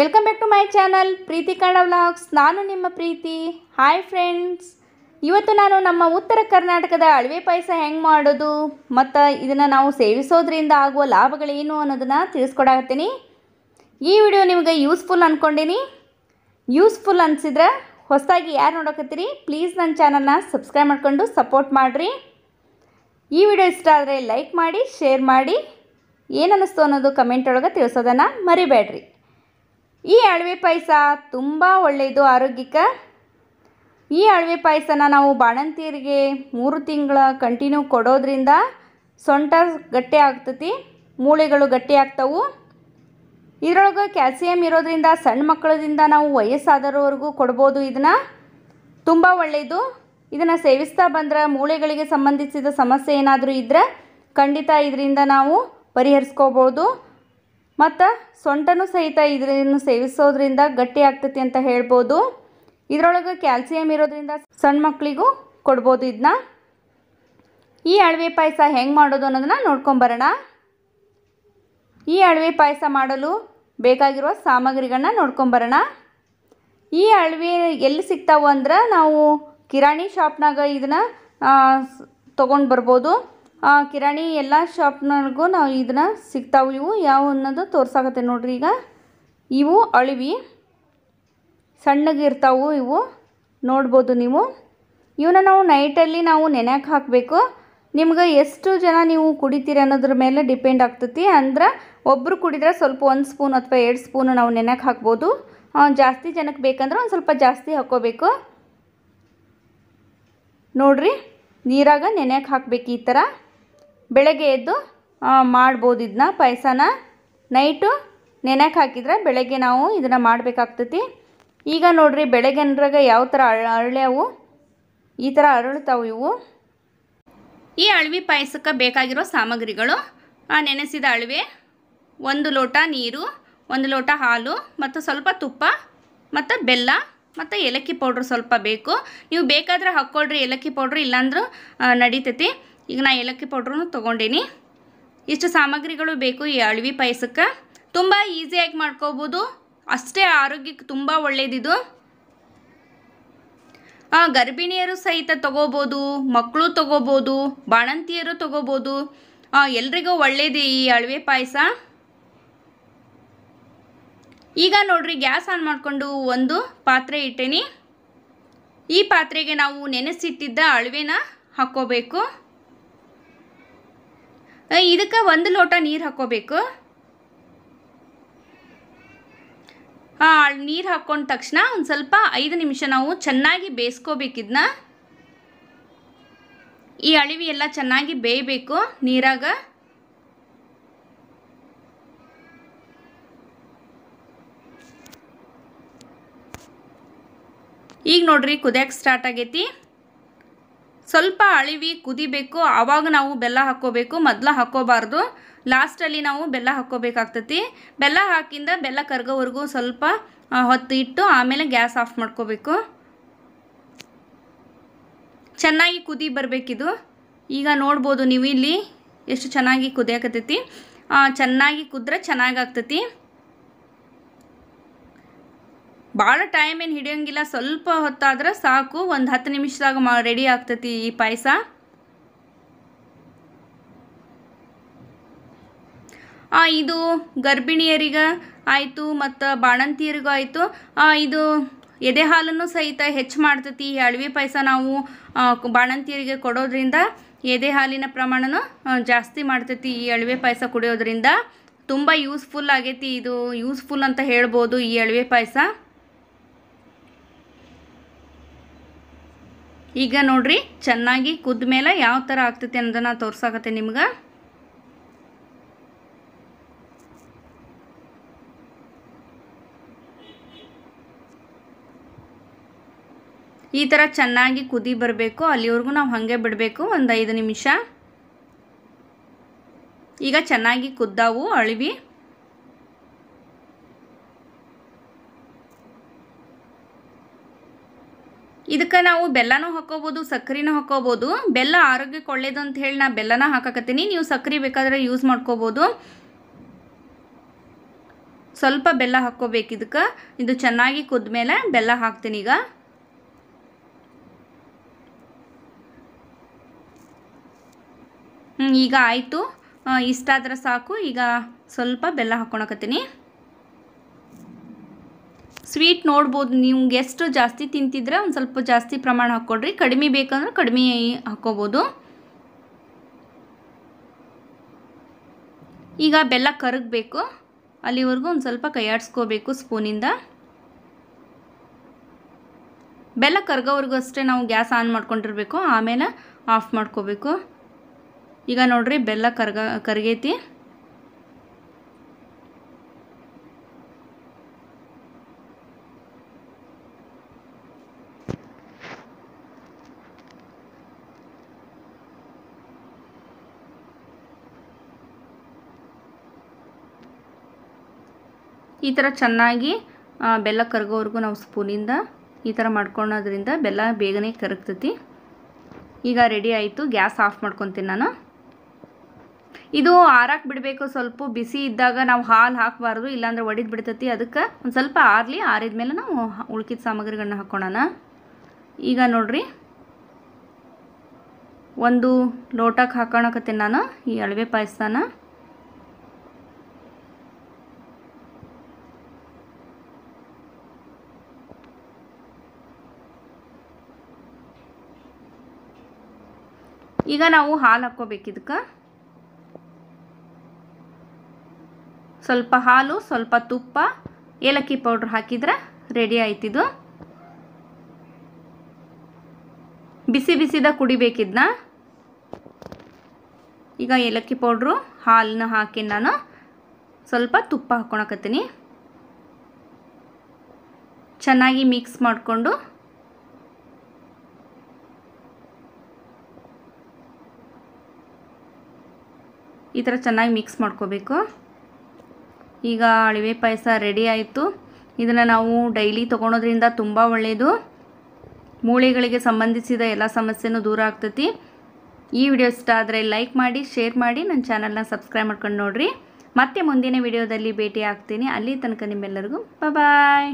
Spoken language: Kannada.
welcome back to my channel Preethi Kannada vlogs ನಾನು ನಿಮ್ಮ ಪ್ರೀತಿ ಹಾಯ್ ಫ್ರೆಂಡ್ಸ್ ಇವತ್ತು ನಾನು ನಮ್ಮ ಉತ್ತರ ಕರ್ನಾಟಕದ ಅಳವೆ ಪಾಯಸ ಹೆಂಗೆ ಮಾಡೋದು ಮತ್ತು ಇದನ್ನು ನಾವು ಸೇವಿಸೋದ್ರಿಂದ ಆಗುವ ಲಾಭಗಳೇನು ಅನ್ನೋದನ್ನು ತಿಳಿಸ್ಕೊಡಾಕತ್ತೀನಿ ಈ ವಿಡಿಯೋ ನಿಮಗೆ ಯೂಸ್ಫುಲ್ ಅಂದ್ಕೊಂಡೀನಿ ಯೂಸ್ಫುಲ್ ಅನಿಸಿದ್ರೆ ಹೊಸದಾಗಿ ಯಾರು ನೋಡಕತ್ತೀರಿ ಪ್ಲೀಸ್ ನನ್ನ ಚಾನಲ್ನ ಸಬ್ಸ್ಕ್ರೈಬ್ ಮಾಡಿಕೊಂಡು ಸಪೋರ್ಟ್ ಮಾಡಿರಿ ಈ ವಿಡಿಯೋ ಇಷ್ಟ ಆದರೆ ಲೈಕ್ ಮಾಡಿ ಶೇರ್ ಮಾಡಿ ಏನನ್ನಿಸ್ತು ಅನ್ನೋದು ಕಮೆಂಟ್ ಒಳಗೆ ತಿಳಿಸೋದನ್ನು ಮರಿಬೇಡ್ರಿ ಈ ಅಳವೆ ಪಾಯಸ ತುಂಬ ಒಳ್ಳೆಯದು ಆರೋಗ್ಯಕ್ಕೆ ಈ ಅಳವೆ ಪಾಯಸನ ನಾವು ಬಾಣಂತಿಯರಿಗೆ ಮೂರು ತಿಂಗಳ ಕಂಟಿನ್ಯೂ ಕೊಡೋದ್ರಿಂದ ಸೊಂಟ ಗಟ್ಟಿ ಆಗ್ತತಿ ಮೂಳೆಗಳು ಗಟ್ಟಿ ಆಗ್ತವು ಇದರೊಳಗೆ ಕ್ಯಾಲ್ಸಿಯಂ ಇರೋದ್ರಿಂದ ಸಣ್ಣ ಮಕ್ಕಳದಿಂದ ನಾವು ವಯಸ್ಸಾದರವರೆಗೂ ಕೊಡ್ಬೋದು ಇದನ್ನು ತುಂಬ ಒಳ್ಳೆಯದು ಇದನ್ನು ಸೇವಿಸ್ತಾ ಬಂದ್ರೆ ಮೂಳೆಗಳಿಗೆ ಸಂಬಂಧಿಸಿದ ಸಮಸ್ಯೆ ಏನಾದರೂ ಇದ್ದರೆ ಖಂಡಿತ ಇದರಿಂದ ನಾವು ಪರಿಹರಿಸ್ಕೋಬೋದು ಮತ್ತು ಸೊಂಟನೂ ಸಹಿತ ಇದನ್ನು ಸೇವಿಸೋದ್ರಿಂದ ಗಟ್ಟಿ ಆಗ್ತೈತಿ ಅಂತ ಹೇಳ್ಬೋದು ಇದರೊಳಗೆ ಕ್ಯಾಲ್ಸಿಯಂ ಇರೋದ್ರಿಂದ ಸಣ್ಣ ಮಕ್ಕಳಿಗೂ ಕೊಡ್ಬೋದು ಇದನ್ನ ಈ ಅಳವೆ ಪಾಯಸ ಹೆಂಗೆ ಮಾಡೋದು ಅನ್ನೋದನ್ನ ನೋಡ್ಕೊಂಬರೋಣ ಈ ಅಳವೆ ಪಾಯಸ ಮಾಡಲು ಬೇಕಾಗಿರುವ ಸಾಮಗ್ರಿಗಳನ್ನ ನೋಡ್ಕೊಂಬರೋಣ ಈ ಅಳವೆ ಎಲ್ಲಿ ಸಿಗ್ತಾವೆ ಅಂದ್ರೆ ನಾವು ಕಿರಾಣಿ ಶಾಪ್ನಾಗ ಇದನ್ನ ತೊಗೊಂಡು ಬರ್ಬೋದು ಕಿರಾಣಿ ಎಲ್ಲ ಶಾಪ್ನೊಳಗೂ ನಾವು ಇದನ್ನ ಸಿಗ್ತಾವೆ ಇವು ಯಾವ ಅನ್ನೋದು ತೋರ್ಸಾಕತ್ತೆ ನೋಡ್ರಿ ಈಗ ಇವು ಅಳಿವಿ ಸಣ್ಣಗೆ ಇವು ನೋಡ್ಬೋದು ನೀವು ಇವನ್ನ ನಾವು ನೈಟಲ್ಲಿ ನಾವು ನೆನೆಯಕ್ಕೆ ಹಾಕಬೇಕು ನಿಮ್ಗೆ ಎಷ್ಟು ಜನ ನೀವು ಕುಡಿತೀರಿ ಅನ್ನೋದ್ರ ಮೇಲೆ ಡಿಪೆಂಡ್ ಆಗ್ತತಿ ಅಂದ್ರೆ ಒಬ್ಬರು ಕುಡಿದ್ರೆ ಸ್ವಲ್ಪ ಒಂದು ಸ್ಪೂನ್ ಅಥವಾ ಎರಡು ಸ್ಪೂನು ನಾವು ನೆನೆಯಕ್ಕೆ ಹಾಕ್ಬೋದು ಜಾಸ್ತಿ ಜನಕ್ಕೆ ಬೇಕಂದ್ರೆ ಒಂದು ಸ್ವಲ್ಪ ಜಾಸ್ತಿ ಹಾಕೋಬೇಕು ನೋಡ್ರಿ ನೀರಾಗ ನೆನೆಯಕ್ಕೆ ಹಾಕಬೇಕು ಈ ಥರ ಬೆಳಗ್ಗೆ ಎದ್ದು ಮಾಡ್ಬೋದು ಇದನ್ನ ಪಾಯಸನ ನೈಟು ನೆನೆಗೆ ಹಾಕಿದ್ರೆ ಬೆಳಗ್ಗೆ ನಾವು ಇದನ್ನು ಮಾಡಬೇಕಾಗ್ತತಿ ಈಗ ನೋಡ್ರಿ ಬೆಳಗ್ಗೆ ಅಂದ್ರಾಗ ಯಾವ ಥರ ಅರಳ್ಯಾವು ಈ ಥರ ಅರಳುತ್ತಾವು ಇವು ಈ ಅಳವಿ ಪಾಯಸಕ್ಕೆ ಬೇಕಾಗಿರೋ ಸಾಮಗ್ರಿಗಳು ಆ ನೆನೆಸಿದ ಅಳವೆ ಒಂದು ಲೋಟ ನೀರು ಒಂದು ಲೋಟ ಹಾಲು ಮತ್ತು ಸ್ವಲ್ಪ ತುಪ್ಪ ಮತ್ತು ಬೆಲ್ಲ ಮತ್ತು ಏಲಕ್ಕಿ ಪೌಡ್ರ್ ಸ್ವಲ್ಪ ಬೇಕು ನೀವು ಬೇಕಾದರೆ ಹಾಕ್ಕೊಳ್ರಿ ಏಲಕ್ಕಿ ಪೌಡ್ರ್ ಇಲ್ಲಾಂದ್ರೂ ನಡೀತೈತಿ ಈಗ ನಾ ಏಲಕ್ಕಿ ಪೌಡ್ರೂ ತೊಗೊಂಡೀನಿ ಇಷ್ಟು ಸಾಮಗ್ರಿಗಳು ಬೇಕು ಈ ಅಳವಿ ಪಾಯಸಕ್ಕೆ ತುಂಬ ಈಸಿಯಾಗಿ ಮಾಡ್ಕೋಬೋದು ಅಷ್ಟೇ ಆರೋಗ್ಯಕ್ಕೆ ತುಂಬ ಒಳ್ಳೆಯದಿದು ಗರ್ಭಿಣಿಯರು ಸಹಿತ ತಗೋಬೋದು ಮಕ್ಕಳು ತೊಗೋಬೋದು ಬಾಣಂತಿಯರು ತೊಗೋಬೋದು ಎಲ್ರಿಗೂ ಒಳ್ಳೇದು ಈ ಅಳವೆ ಪಾಯಸ ಈಗ ನೋಡ್ರಿ ಗ್ಯಾಸ್ ಆನ್ ಮಾಡಿಕೊಂಡು ಒಂದು ಪಾತ್ರೆ ಇಟ್ಟೇನಿ ಈ ಪಾತ್ರೆಗೆ ನಾವು ನೆನೆಸಿಟ್ಟಿದ್ದ ಅಳವೆನ ಹಾಕ್ಕೋಬೇಕು ಇದಕ್ಕೆ ಒಂದು ಲೋಟ ನೀರು ಹಾಕೋಬೇಕು ನೀರು ಹಾಕ್ಕೊಂಡ ತಕ್ಷಣ ಒಂದು ಸ್ವಲ್ಪ ಐದು ನಿಮಿಷ ನಾವು ಚೆನ್ನಾಗಿ ಬೇಯಿಸ್ಕೋಬೇಕಿದ್ನ ಈ ಅಳಿವಿ ಎಲ್ಲ ಚೆನ್ನಾಗಿ ಬೇಯಬೇಕು ನೀರಾಗ ಈಗ ನೋಡ್ರಿ ಕುದಿಯಕ್ಕೆ ಸ್ಟಾರ್ಟ್ ಆಗೈತಿ ಸ್ವಲ್ಪ ಅಳಿವಿ ಕುದಿಬೇಕು ಆವಾಗ ನಾವು ಬೆಲ್ಲ ಹಾಕ್ಕೋಬೇಕು ಮೊದಲು ಹಾಕ್ಕೋಬಾರ್ದು ಲಾಸ್ಟಲ್ಲಿ ನಾವು ಬೆಲ್ಲ ಹಾಕ್ಕೋಬೇಕಾಗ್ತತಿ ಬೆಲ್ಲ ಹಾಕಿಂದ ಬೆಲ್ಲ ಕರ್ಗೋವರೆಗೂ ಸ್ವಲ್ಪ ಹೊತ್ತು ಇಟ್ಟು ಆಮೇಲೆ ಗ್ಯಾಸ್ ಆಫ್ ಮಾಡ್ಕೋಬೇಕು ಚೆನ್ನಾಗಿ ಕುದಿ ಬರಬೇಕಿದು ಈಗ ನೋಡ್ಬೋದು ನೀವು ಇಲ್ಲಿ ಎಷ್ಟು ಚೆನ್ನಾಗಿ ಕುದಿಯಾಕತ್ತೈತಿ ಚೆನ್ನಾಗಿ ಕುದ್ರೆ ಚೆನ್ನಾಗಾಗ್ತತಿ ಭಾಳ ಟೈಮ್ ಏನು ಹಿಡಿಯೋಂಗಿಲ್ಲ ಸ್ವಲ್ಪ ಹೊತ್ತಾದ್ರೆ ಸಾಕು ಒಂದು ಹತ್ತು ನಿಮಿಷದಾಗ ಮಾ ರೆಡಿ ಆಗ್ತತಿ ಈ ಪಾಯಸ ಇದು ಗರ್ಭಿಣಿಯರಿಗೆ ಆಯಿತು ಮತ್ತು ಬಾಣಂತಿಯರಿಗೂ ಆಯಿತು ಇದು ಎದೆ ಹಾಲನ್ನು ಸಹಿತ ಹೆಚ್ಚು ಮಾಡ್ತತಿ ಈ ಅಳವಿ ಪಾಯಸ ನಾವು ಬಾಣಂತಿಯರಿಗೆ ಕೊಡೋದ್ರಿಂದ ಎದೆ ಹಾಲಿನ ಪ್ರಮಾಣನೂ ಜಾಸ್ತಿ ಮಾಡ್ತೈತಿ ಈ ಅಳವೆ ಪಾಯಸ ಕುಡಿಯೋದ್ರಿಂದ ತುಂಬ ಯೂಸ್ಫುಲ್ ಆಗೈತಿ ಇದು ಯೂಸ್ಫುಲ್ ಅಂತ ಹೇಳ್ಬೋದು ಈ ಅಳವೆ ಪಾಯಸ ಈಗ ನೋಡ್ರಿ ಚೆನ್ನಾಗಿ ಕುದ್ದ ಮೇಲೆ ಯಾವ ಥರ ಆಗ್ತೈತೆ ಅನ್ನೋದನ್ನು ತೋರ್ಸಾಕತ್ತೆ ನಿಮ್ಗೆ ಈ ಥರ ಚೆನ್ನಾಗಿ ಕುದಿ ಬರಬೇಕು ಅಲ್ಲಿವರೆಗೂ ನಾವು ಹಾಗೆ ಬಿಡಬೇಕು ಒಂದು ಐದು ನಿಮಿಷ ಈಗ ಚೆನ್ನಾಗಿ ಕುದ್ದಾವು ಅಳಿವಿ ಇದಕ್ಕೆ ನಾವು ಬೆಲ್ಲನೂ ಹಾಕೋಬೋದು ಸಕ್ಕರೆನೂ ಹಾಕೋಬೋದು ಬೆಲ್ಲ ಆರೋಗ್ಯಕ್ಕೆ ಒಳ್ಳೇದು ಅಂತ ಹೇಳಿ ನಾ ಬೆಲ್ಲನ ಹಾಕಕತ್ತೀನಿ ನೀವು ಸಕ್ಕರೆ ಬೇಕಾದರೆ ಯೂಸ್ ಮಾಡ್ಕೋಬೋದು ಸ್ವಲ್ಪ ಬೆಲ್ಲ ಹಾಕ್ಕೋಬೇಕು ಇದಕ್ಕೆ ಇದು ಚೆನ್ನಾಗಿ ಕುದ್ಮೇಲೆ ಬೆಲ್ಲ ಹಾಕ್ತೀನಿ ಈಗ ಈಗ ಆಯಿತು ಇಷ್ಟಾದ್ರೆ ಸಾಕು ಈಗ ಸ್ವಲ್ಪ ಬೆಲ್ಲ ಹಾಕ್ಕೊಳಕತ್ತೀನಿ ಸ್ವೀಟ್ ನೋಡ್ಬೋದು ನೀವು ಎಷ್ಟು ಜಾಸ್ತಿ ತಿಂತಿದ್ರೆ ಒಂದು ಸ್ವಲ್ಪ ಜಾಸ್ತಿ ಪ್ರಮಾಣ ಹಾಕ್ಕೊಡ್ರಿ ಕಡಿಮೆ ಬೇಕಂದ್ರೆ ಕಡಿಮೆ ಹಾಕ್ಕೋಬೋದು ಈಗ ಬೆಲ್ಲ ಕರಗಬೇಕು ಅಲ್ಲಿವರೆಗೂ ಒಂದು ಸ್ವಲ್ಪ ಕೈಯಾಡಿಸ್ಕೋಬೇಕು ಸ್ಪೂನಿಂದ ಬೆಲ್ಲ ಕರ್ಗೋವರೆಗೂ ಅಷ್ಟೇ ನಾವು ಗ್ಯಾಸ್ ಆನ್ ಮಾಡ್ಕೊಂಡಿರ್ಬೇಕು ಆಮೇಲೆ ಆಫ್ ಮಾಡ್ಕೋಬೇಕು ಈಗ ನೋಡಿರಿ ಬೆಲ್ಲ ಕರ್ಗ ಕರಗೈತಿ ಈ ಥರ ಚೆನ್ನಾಗಿ ಬೆಲ್ಲ ಕರಗೋವರೆಗೂ ನಾವು ಸ್ಪೂನಿಂದ ಈ ಥರ ಮಾಡ್ಕೊಳೋದ್ರಿಂದ ಬೆಲ್ಲ ಬೇಗನೆ ಕರಗ್ತತಿ ಈಗ ರೆಡಿ ಆಯಿತು ಗ್ಯಾಸ್ ಆಫ್ ಮಾಡ್ಕೊತೀನಿ ನಾನು ಇದು ಆರಕ್ಕೆ ಬಿಡಬೇಕು ಸ್ವಲ್ಪ ಬಿಸಿ ಇದ್ದಾಗ ನಾವು ಹಾಲು ಹಾಕಬಾರ್ದು ಇಲ್ಲಾಂದ್ರೆ ಒಡೆದು ಬಿಡ್ತೈತಿ ಅದಕ್ಕೆ ಒಂದು ಸ್ವಲ್ಪ ಆರಲಿ ಆರಿದ ಮೇಲೆ ನಾವು ಉಳ್ಕಿದ ಸಾಮಗ್ರಿಗಳನ್ನ ಹಾಕೋಣ ಈಗ ನೋಡ್ರಿ ಒಂದು ಲೋಟಕ್ಕೆ ಹಾಕೋಣಕತ್ತೀನಿ ನಾನು ಈ ಅಳವೆ ಪಾಯಸನ ಈಗ ನಾವು ಹಾಲು ಹಾಕ್ಕೋಬೇಕು ಸ್ವಲ್ಪ ಹಾಲು ಸ್ವಲ್ಪ ತುಪ್ಪ ಏಲಕ್ಕಿ ಪೌಡ್ರ್ ಹಾಕಿದ್ರೆ ರೆಡಿ ಆಯ್ತಿದು ಬಿಸಿ ಬಿಸಿದ ಕುಡಿಬೇಕಿದ್ನ ಈಗ ಏಲಕ್ಕಿ ಪೌಡ್ರು ಹಾಲನ್ನ ಹಾಕಿ ನಾನು ಸ್ವಲ್ಪ ತುಪ್ಪ ಹಾಕ್ಕೊಳಕತ್ತೀನಿ ಚೆನ್ನಾಗಿ ಮಿಕ್ಸ್ ಮಾಡಿಕೊಂಡು ಈ ಥರ ಚೆನ್ನಾಗಿ ಮಿಕ್ಸ್ ಮಾಡ್ಕೋಬೇಕು ಈಗ ಅಳಿವೆ ಪಾಯಸ ರೆಡಿ ಆಯಿತು ಇದನ್ನು ನಾವು ಡೈಲಿ ತೊಗೊಳೋದ್ರಿಂದ ತುಂಬ ಒಳ್ಳೆಯದು ಮೂಳೆಗಳಿಗೆ ಸಂಬಂಧಿಸಿದ ಎಲ್ಲ ಸಮಸ್ಯೆನೂ ದೂರ ಆಗ್ತತಿ ಈ ವಿಡಿಯೋ ಇಷ್ಟ ಆದರೆ ಲೈಕ್ ಮಾಡಿ ಶೇರ್ ಮಾಡಿ ನನ್ನ ಚಾನಲ್ನ ಸಬ್ಸ್ಕ್ರೈಬ್ ಮಾಡ್ಕೊಂಡು ನೋಡಿರಿ ಮತ್ತೆ ಮುಂದಿನ ವಿಡಿಯೋದಲ್ಲಿ ಭೇಟಿ ಆಗ್ತೀನಿ ಅಲ್ಲಿ ತನಕ ನಿಮ್ಮೆಲ್ಲರಿಗೂ ಬಾಯ್